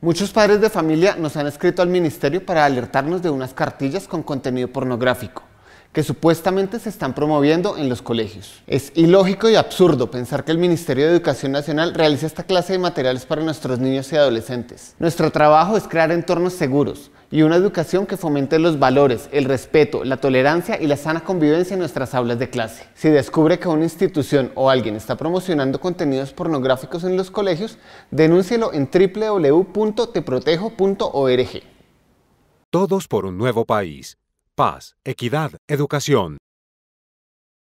Muchos padres de familia nos han escrito al ministerio para alertarnos de unas cartillas con contenido pornográfico que supuestamente se están promoviendo en los colegios. Es ilógico y absurdo pensar que el Ministerio de Educación Nacional realice esta clase de materiales para nuestros niños y adolescentes. Nuestro trabajo es crear entornos seguros, y una educación que fomente los valores, el respeto, la tolerancia y la sana convivencia en nuestras aulas de clase. Si descubre que una institución o alguien está promocionando contenidos pornográficos en los colegios, denúncielo en www.teprotejo.org. Todos por un nuevo país. Paz, equidad, educación.